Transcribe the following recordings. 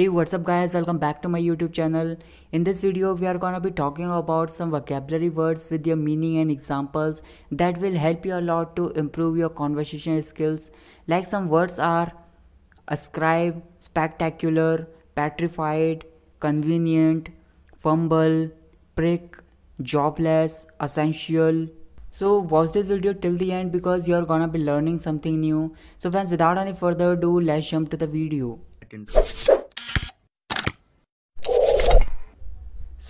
Hey what's up guys welcome back to my youtube channel. In this video we are gonna be talking about some vocabulary words with their meaning and examples that will help you a lot to improve your conversation skills. Like some words are ascribe, spectacular, petrified, convenient, fumble, prick, jobless, essential, so watch this video till the end because you're gonna be learning something new. So friends without any further ado let's jump to the video.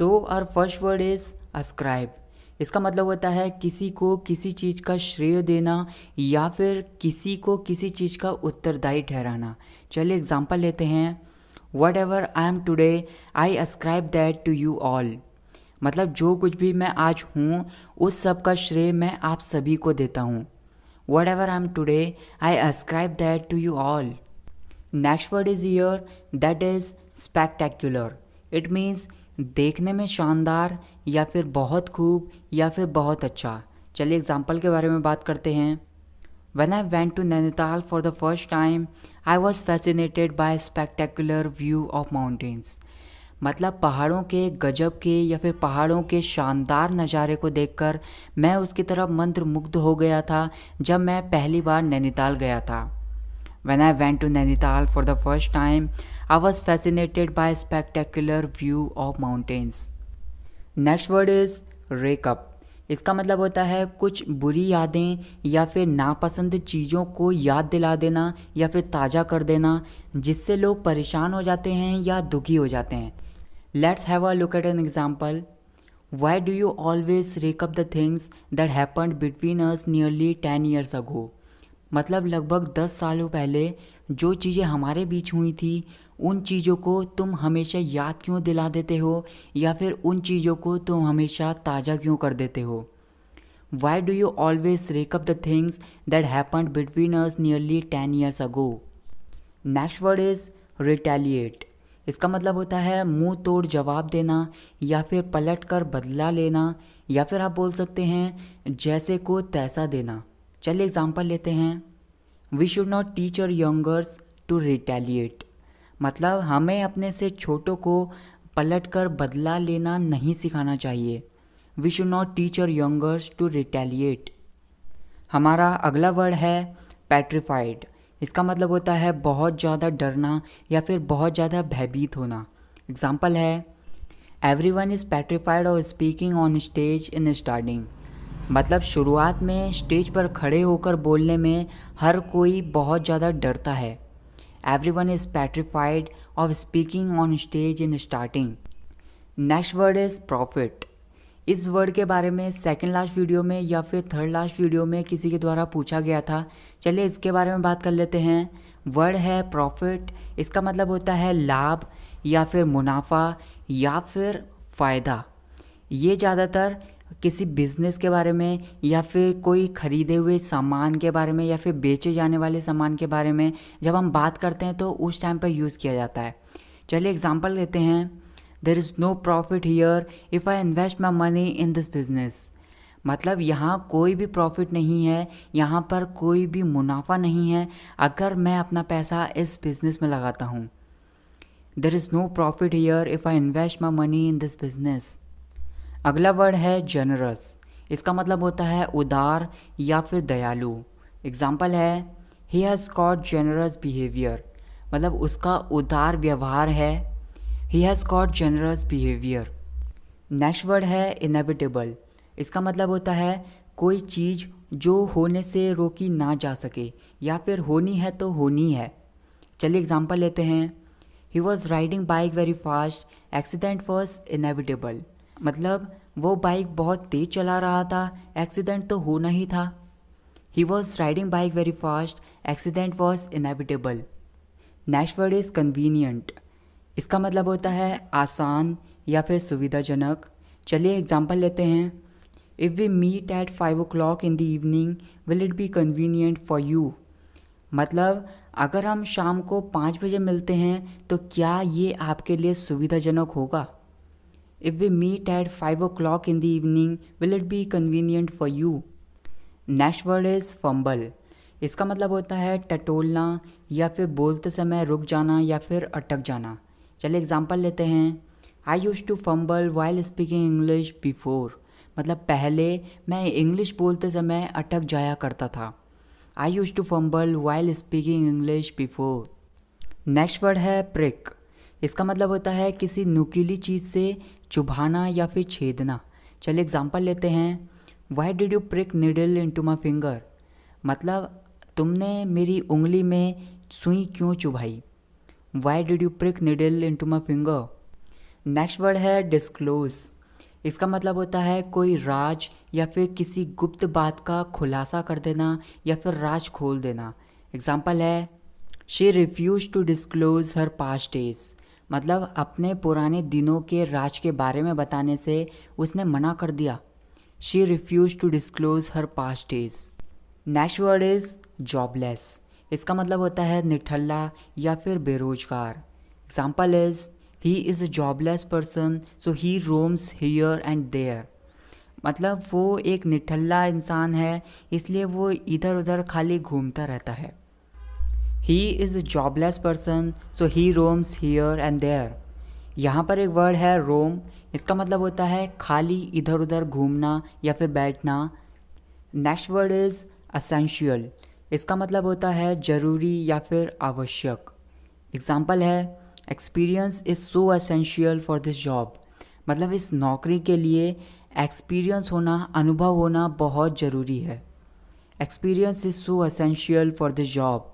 So our first word is ascribe इसका मतलब होता है किसी को किसी चीज़ का श्रेय देना या फिर किसी को किसी चीज़ का उत्तरदायी ठहराना चलिए एग्जाम्पल लेते हैं whatever I am today I ascribe that to you all मतलब जो कुछ भी मैं आज हूँ उस सब का श्रेय मैं आप सभी को देता हूँ whatever I am today I ascribe that to you all next word is year that is spectacular it means देखने में शानदार या फिर बहुत खूब या फिर बहुत अच्छा चलिए एग्ज़ाम्पल के बारे में बात करते हैं when I went to Nainital for the first time I was fascinated by spectacular view of mountains मतलब पहाड़ों के गजब के या फिर पहाड़ों के शानदार नज़ारे को देखकर मैं उसकी तरफ मंत्रमुग्ध हो गया था जब मैं पहली बार नैनीताल गया था When I went to Nainital for the first time, I was fascinated by spectacular view of mountains. Next word is rake up इसका मतलब होता है कुछ बुरी यादें या फिर नापसंद चीज़ों को याद दिला देना या फिर ताज़ा कर देना जिससे लोग परेशान हो जाते हैं या दुखी हो जाते हैं let's have a look at an example why do you always rake up the things that happened between us nearly ten years ago मतलब लगभग दस सालों पहले जो चीज़ें हमारे बीच हुई थी उन चीज़ों को तुम हमेशा याद क्यों दिला देते हो या फिर उन चीज़ों को तुम हमेशा ताज़ा क्यों कर देते हो why do you always rake up the things that happen between us nearly ten years ago next word is retaliate इसका मतलब होता है मुंह तोड़ जवाब देना या फिर पलट कर बदला लेना या फिर आप बोल सकते हैं जैसे को तैसा देना चलिए एग्जाम्पल लेते हैं we should not teach our youngers to retaliate मतलब हमें अपने से छोटों को पलट कर बदला लेना नहीं सिखाना चाहिए we should not teach our youngers to retaliate हमारा अगला वर्ड है पेट्रीफाइड इसका मतलब होता है बहुत ज़्यादा डरना या फिर बहुत ज़्यादा भयभीत होना एग्जाम्पल है एवरी वन इज़ पेट्रीफाइड और speaking on stage in starting मतलब शुरुआत में स्टेज पर खड़े होकर बोलने में हर कोई बहुत ज़्यादा डरता है everyone is petrified of speaking on stage in starting next word is profit इस वर्ड के बारे में सेकेंड लास्ट वीडियो में या फिर थर्ड लास्ट वीडियो में किसी के द्वारा पूछा गया था चलिए इसके बारे में बात कर लेते हैं वर्ड है प्रॉफिट इसका मतलब होता है लाभ या फिर मुनाफा या फिर फ़ायदा ये ज़्यादातर किसी बिज़नेस के बारे में या फिर कोई ख़रीदे हुए सामान के बारे में या फिर बेचे जाने वाले सामान के बारे में जब हम बात करते हैं तो उस टाइम पर यूज़ किया जाता है चलिए एग्ज़ाम्पल लेते हैं there is no profit here if I invest my money in this business मतलब यहाँ कोई भी प्रॉफिट नहीं है यहाँ पर कोई भी मुनाफा नहीं है अगर मैं अपना पैसा इस बिज़नेस में लगाता हूँ there is no profit here if I invest my money in this business अगला वर्ड है जनरस इसका मतलब होता है उदार या फिर दयालु एग्ज़ाम्पल है he has got generous behaviour मतलब उसका उदार व्यवहार है he has got generous behaviour next word है इनविटेबल इसका मतलब होता है कोई चीज़ जो होने से रोकी ना जा सके या फिर होनी है तो होनी है चलिए एग्ज़ाम्पल लेते हैं he was riding bike very fast accident was inevitable मतलब वो बाइक बहुत तेज़ चला रहा था एक्सीडेंट तो होना ही था he was riding bike very fast accident was inevitable next word is convenient इसका मतलब होता है आसान या फिर सुविधाजनक चलिए एग्जाम्पल लेते हैं if we meet at five o'clock in the evening will it be convenient for you मतलब अगर हम शाम को पाँच बजे मिलते हैं तो क्या ये आपके लिए सुविधाजनक होगा If we meet at 5 o'clock in the evening, will it be convenient for you? Next word is fumble इसका मतलब होता है टटोलना या फिर बोलते समय रुक जाना या फिर अटक जाना चलिए एग्जाम्पल लेते हैं I used to fumble while speaking English before मतलब पहले मैं इंग्लिश बोलते समय अटक जाया करता था I used to fumble while speaking English before next word है प्रिक इसका मतलब होता है किसी नुकीली चीज़ से चुभाना या फिर छेदना चलिए एग्जाम्पल लेते हैं why did you prick needle into my finger मतलब तुमने मेरी उंगली में सुई क्यों चुभाई why did you prick needle into my finger next word है डिस्क्लोज इसका मतलब होता है कोई राज या फिर किसी गुप्त बात का खुलासा कर देना या फिर राज खोल देना एग्जाम्पल है she refuse to disclose her past days मतलब अपने पुराने दिनों के राज के बारे में बताने से उसने मना कर दिया she refuse to disclose her past days next word is jobless इसका मतलब होता है निठल्ला या फिर बेरोजगार example is he is a jobless person so he roams here and there मतलब वो एक निठल्ला इंसान है इसलिए वो इधर उधर खाली घूमता रहता है he is a jobless person so he roams here and there यहाँ पर एक वर्ड है रोम इसका मतलब होता है खाली इधर उधर घूमना या फिर बैठना नेक्स्ट वर्ड इज़ असेंशियल इसका मतलब होता है ज़रूरी या फिर आवश्यक एग्ज़ाम्पल है experience is so essential for this job मतलब इस नौकरी के लिए एक्सपीरियंस होना अनुभव होना बहुत ज़रूरी है experience is so essential for this job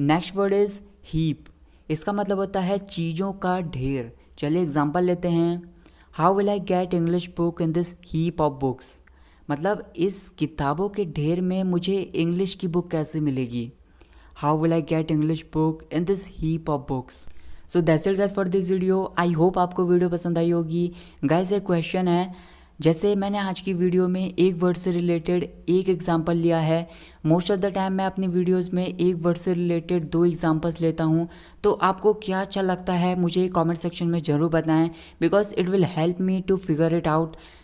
next word is heap इसका मतलब होता है चीज़ों का ढेर चलिए एग्जाम्पल लेते हैं how will I get English book in this heap of books मतलब इस किताबों के ढेर में मुझे इंग्लिश की बुक कैसे मिलेगी how will I get English book in this heap of books so that's it guys for this video I hope आपको वीडियो पसंद आई होगी गैस एक क्वेश्चन है जैसे मैंने आज की वीडियो में एक वर्ड से रिलेटेड एक एग्जाम्पल लिया है मोस्ट ऑफ द टाइम मैं अपनी वीडियोस में एक वर्ड से रिलेटेड दो एग्जांपल्स लेता हूँ तो आपको क्या अच्छा लगता है मुझे कमेंट सेक्शन में ज़रूर बताएं because it will help me to figure it out